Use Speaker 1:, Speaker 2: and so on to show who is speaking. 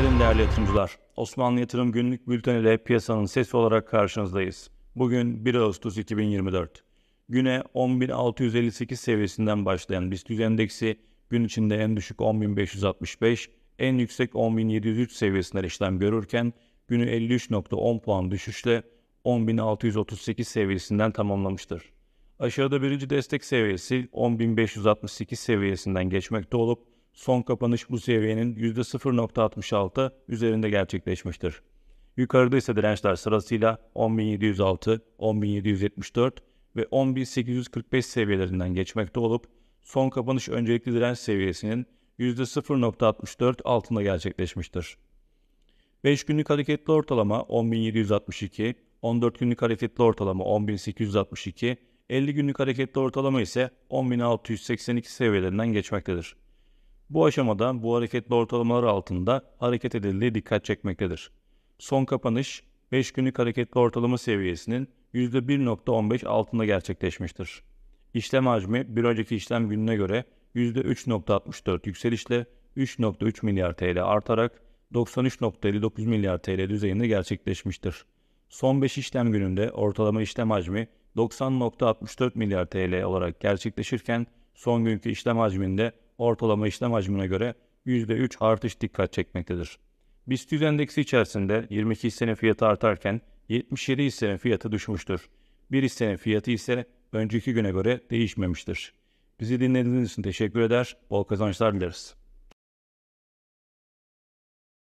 Speaker 1: Günaydın değerli yatırımcılar. Osmanlı Yatırım Günlük Bülteni ile piyasanın sesi olarak karşınızdayız. Bugün 1 Ağustos 2024. Güne 10.658 seviyesinden başlayan BIST endeksi gün içinde en düşük 10.565, en yüksek 10.703 seviyesinden işlem görürken günü 53.10 puan düşüşle 10.638 seviyesinden tamamlamıştır. Aşağıda birinci destek seviyesi 10.568 seviyesinden geçmekte olup Son kapanış bu seviyenin %0.66 üzerinde gerçekleşmiştir. Yukarıda ise dirençler sırasıyla 10.706, 10.774 ve 10.845 seviyelerinden geçmekte olup son kapanış öncelikli direnç seviyesinin %0.64 altında gerçekleşmiştir. 5 günlük hareketli ortalama 10.762, 14 günlük hareketli ortalama 10.862, 50 günlük hareketli ortalama ise 10.682 seviyelerinden geçmektedir. Bu aşamada bu hareketli ortalamalar altında hareket edildiği dikkat çekmektedir. Son kapanış 5 günlük hareketli ortalama seviyesinin %1.15 altında gerçekleşmiştir. İşlem hacmi bir önceki işlem gününe göre %3.64 yükselişle 3.3 milyar TL artarak 93.59 milyar TL düzeyinde gerçekleşmiştir. Son 5 işlem gününde ortalama işlem hacmi 90.64 milyar TL olarak gerçekleşirken son günkü işlem hacminde ortalama işlem hacmine göre %3 artış dikkat çekmektedir. BIST endeksi içerisinde 22 hissenin fiyatı artarken 77 hissenin fiyatı düşmüştür. Bir hissenin fiyatı ise önceki güne göre değişmemiştir. Bizi dinlediğiniz için teşekkür eder, bol kazançlar dileriz.